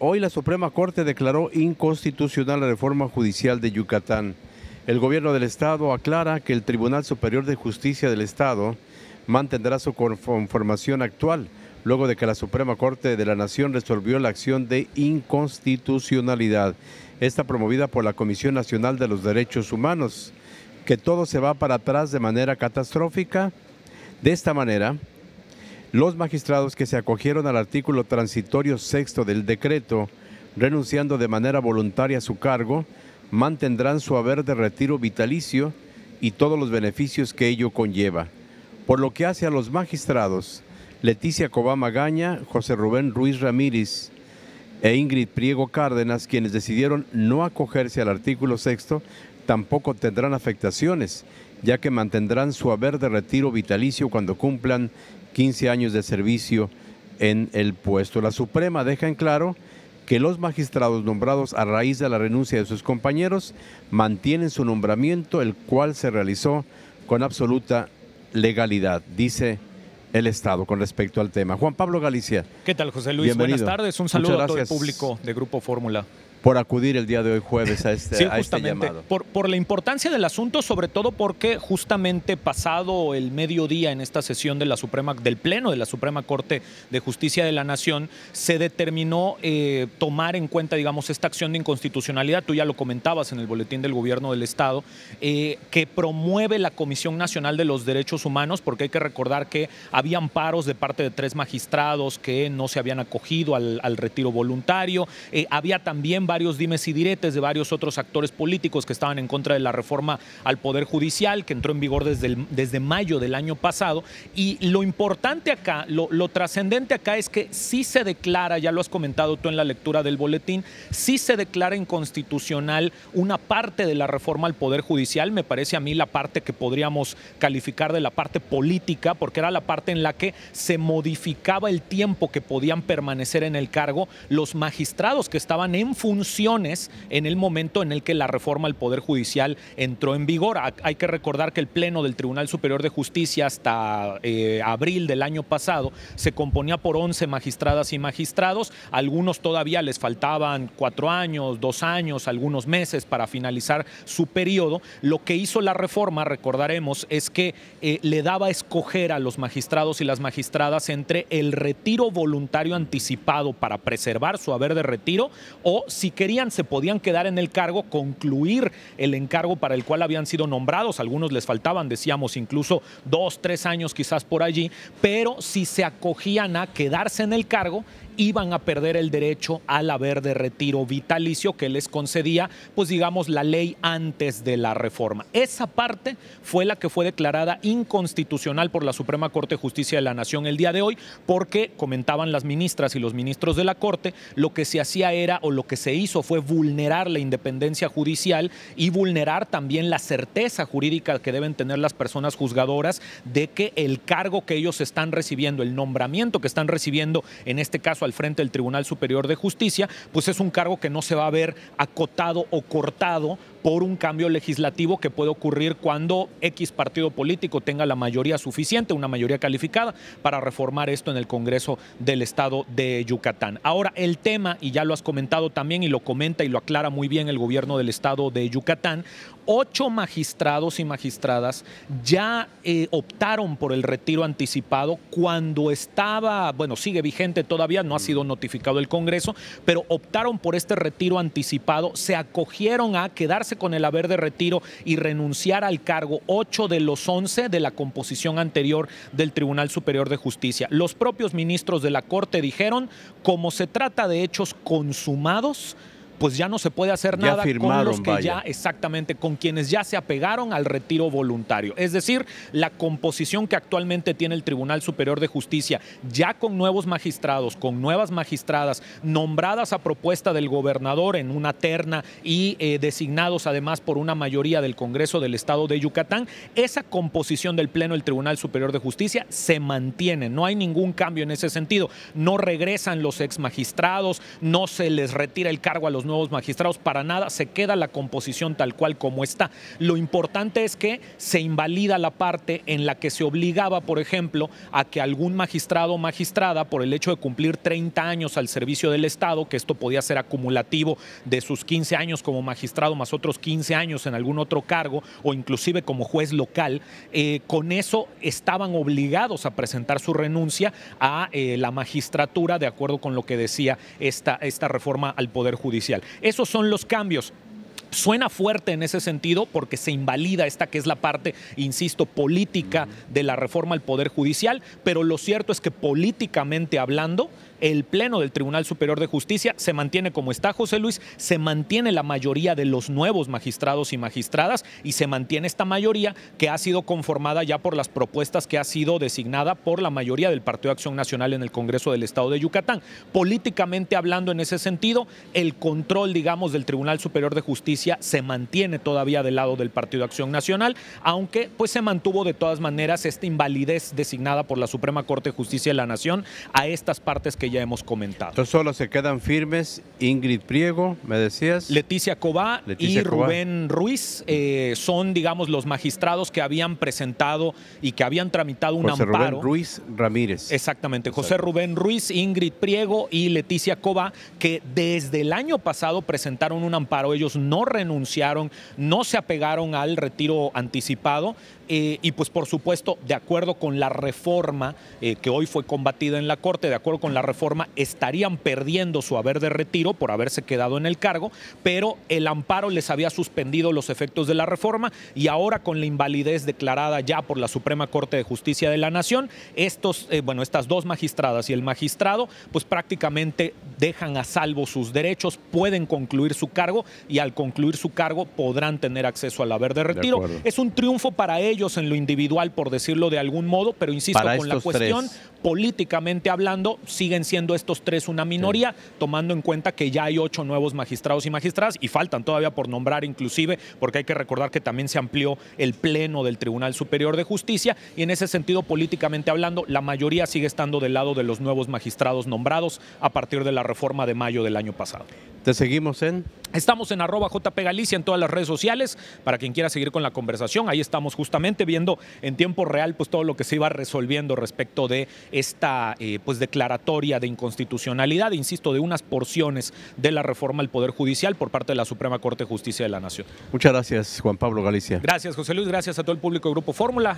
Hoy la Suprema Corte declaró inconstitucional la reforma judicial de Yucatán. El gobierno del Estado aclara que el Tribunal Superior de Justicia del Estado mantendrá su conformación actual, luego de que la Suprema Corte de la Nación resolvió la acción de inconstitucionalidad, esta promovida por la Comisión Nacional de los Derechos Humanos, que todo se va para atrás de manera catastrófica. De esta manera, los magistrados que se acogieron al artículo transitorio sexto del decreto, renunciando de manera voluntaria a su cargo, mantendrán su haber de retiro vitalicio y todos los beneficios que ello conlleva. Por lo que hace a los magistrados, Leticia Cobama Gaña, José Rubén Ruiz Ramírez e Ingrid Priego Cárdenas, quienes decidieron no acogerse al artículo sexto, tampoco tendrán afectaciones, ya que mantendrán su haber de retiro vitalicio cuando cumplan 15 años de servicio en el puesto. La Suprema deja en claro que los magistrados nombrados a raíz de la renuncia de sus compañeros mantienen su nombramiento, el cual se realizó con absoluta legalidad, dice el Estado con respecto al tema. Juan Pablo Galicia. ¿Qué tal, José Luis? Buenas tardes. Un saludo a todo público de Grupo Fórmula por acudir el día de hoy jueves a este, sí, a este Por, por, la importancia del asunto, sobre todo porque justamente pasado el mediodía en esta sesión de la Suprema, del Pleno de la Suprema Corte de Justicia de la Nación, se determinó eh, tomar en cuenta, digamos, esta acción de inconstitucionalidad, tú ya lo comentabas en el boletín del Gobierno del Estado, eh, que promueve la Comisión Nacional de los Derechos Humanos, porque hay que recordar que había paros de parte de tres magistrados que no se habían acogido al, retiro voluntario, eh, había también varios dimes y diretes de varios otros actores políticos que estaban en contra de la reforma al Poder Judicial, que entró en vigor desde, desde mayo del año pasado. Y lo importante acá, lo, lo trascendente acá es que sí se declara, ya lo has comentado tú en la lectura del boletín, sí se declara inconstitucional una parte de la reforma al Poder Judicial, me parece a mí la parte que podríamos calificar de la parte política, porque era la parte en la que se modificaba el tiempo que podían permanecer en el cargo los magistrados que estaban en función funciones en el momento en el que la reforma al Poder Judicial entró en vigor. Hay que recordar que el Pleno del Tribunal Superior de Justicia hasta eh, abril del año pasado se componía por 11 magistradas y magistrados. Algunos todavía les faltaban cuatro años, dos años, algunos meses para finalizar su periodo. Lo que hizo la reforma, recordaremos, es que eh, le daba a escoger a los magistrados y las magistradas entre el retiro voluntario anticipado para preservar su haber de retiro o si si querían se podían quedar en el cargo, concluir el encargo para el cual habían sido nombrados, algunos les faltaban, decíamos, incluso dos, tres años quizás por allí, pero si se acogían a quedarse en el cargo, iban a perder el derecho al haber de retiro vitalicio que les concedía, pues digamos, la ley antes de la reforma. Esa parte fue la que fue declarada inconstitucional por la Suprema Corte de Justicia de la Nación el día de hoy, porque, comentaban las ministras y los ministros de la Corte, lo que se hacía era, o lo que se hizo fue vulnerar la independencia judicial y vulnerar también la certeza jurídica que deben tener las personas juzgadoras de que el cargo que ellos están recibiendo, el nombramiento que están recibiendo, en este caso al frente del Tribunal Superior de Justicia, pues es un cargo que no se va a ver acotado o cortado por un cambio legislativo que puede ocurrir cuando X partido político tenga la mayoría suficiente, una mayoría calificada, para reformar esto en el Congreso del Estado de Yucatán. Ahora, el tema, y ya lo has comentado también y lo comenta y lo aclara muy bien el gobierno del Estado de Yucatán, ocho magistrados y magistradas ya eh, optaron por el retiro anticipado cuando estaba, bueno, sigue vigente todavía, no ha sido mm. notificado el Congreso, pero optaron por este retiro anticipado, se acogieron a quedarse con el haber de retiro y renunciar al cargo 8 de los 11 de la composición anterior del Tribunal Superior de Justicia. Los propios ministros de la Corte dijeron, como se trata de hechos consumados, pues ya no se puede hacer nada con los que ya, exactamente, con quienes ya se apegaron al retiro voluntario. Es decir, la composición que actualmente tiene el Tribunal Superior de Justicia, ya con nuevos magistrados, con nuevas magistradas, nombradas a propuesta del gobernador en una terna y eh, designados además por una mayoría del Congreso del Estado de Yucatán, esa composición del Pleno del Tribunal Superior de Justicia se mantiene, no hay ningún cambio en ese sentido. No regresan los ex magistrados, no se les retira el cargo a los nuevos magistrados, para nada, se queda la composición tal cual como está. Lo importante es que se invalida la parte en la que se obligaba, por ejemplo, a que algún magistrado o magistrada, por el hecho de cumplir 30 años al servicio del Estado, que esto podía ser acumulativo de sus 15 años como magistrado más otros 15 años en algún otro cargo o inclusive como juez local, eh, con eso estaban obligados a presentar su renuncia a eh, la magistratura de acuerdo con lo que decía esta, esta reforma al Poder Judicial. Esos son los cambios. Suena fuerte en ese sentido porque se invalida esta que es la parte, insisto, política de la reforma al Poder Judicial, pero lo cierto es que políticamente hablando, el Pleno del Tribunal Superior de Justicia se mantiene como está, José Luis, se mantiene la mayoría de los nuevos magistrados y magistradas y se mantiene esta mayoría que ha sido conformada ya por las propuestas que ha sido designada por la mayoría del Partido de Acción Nacional en el Congreso del Estado de Yucatán. Políticamente hablando en ese sentido, el control, digamos, del Tribunal Superior de Justicia se mantiene todavía del lado del Partido Acción Nacional, aunque pues se mantuvo de todas maneras esta invalidez designada por la Suprema Corte de Justicia de la Nación a estas partes que ya hemos comentado. Entonces solo se quedan firmes Ingrid Priego, me decías. Leticia Cobá y Rubén Ruiz eh, son, digamos, los magistrados que habían presentado y que habían tramitado un José amparo. Rubén Ruiz Ramírez. Exactamente, José Rubén Ruiz, Ingrid Priego y Leticia Cobá, que desde el año pasado presentaron un amparo. Ellos no renunciaron, no se apegaron al retiro anticipado eh, y pues por supuesto, de acuerdo con la reforma eh, que hoy fue combatida en la Corte, de acuerdo con la reforma forma estarían perdiendo su haber de retiro por haberse quedado en el cargo, pero el amparo les había suspendido los efectos de la reforma y ahora con la invalidez declarada ya por la Suprema Corte de Justicia de la Nación, estos, eh, bueno, estas dos magistradas y el magistrado, pues prácticamente dejan a salvo sus derechos, pueden concluir su cargo y al concluir su cargo podrán tener acceso al haber de retiro. es un triunfo para ellos en lo individual, por decirlo de algún modo, pero insisto, con la cuestión políticamente hablando, siguen siendo estos tres una minoría, tomando en cuenta que ya hay ocho nuevos magistrados y magistradas y faltan todavía por nombrar inclusive, porque hay que recordar que también se amplió el pleno del Tribunal Superior de Justicia y en ese sentido, políticamente hablando, la mayoría sigue estando del lado de los nuevos magistrados nombrados a partir de la reforma de mayo del año pasado. Te seguimos en... Estamos en arroba JP Galicia en todas las redes sociales para quien quiera seguir con la conversación. Ahí estamos justamente viendo en tiempo real pues todo lo que se iba resolviendo respecto de esta eh, pues declaratoria de inconstitucionalidad, insisto, de unas porciones de la reforma al Poder Judicial por parte de la Suprema Corte de Justicia de la Nación. Muchas gracias, Juan Pablo Galicia. Gracias, José Luis. Gracias a todo el público de Grupo Fórmula.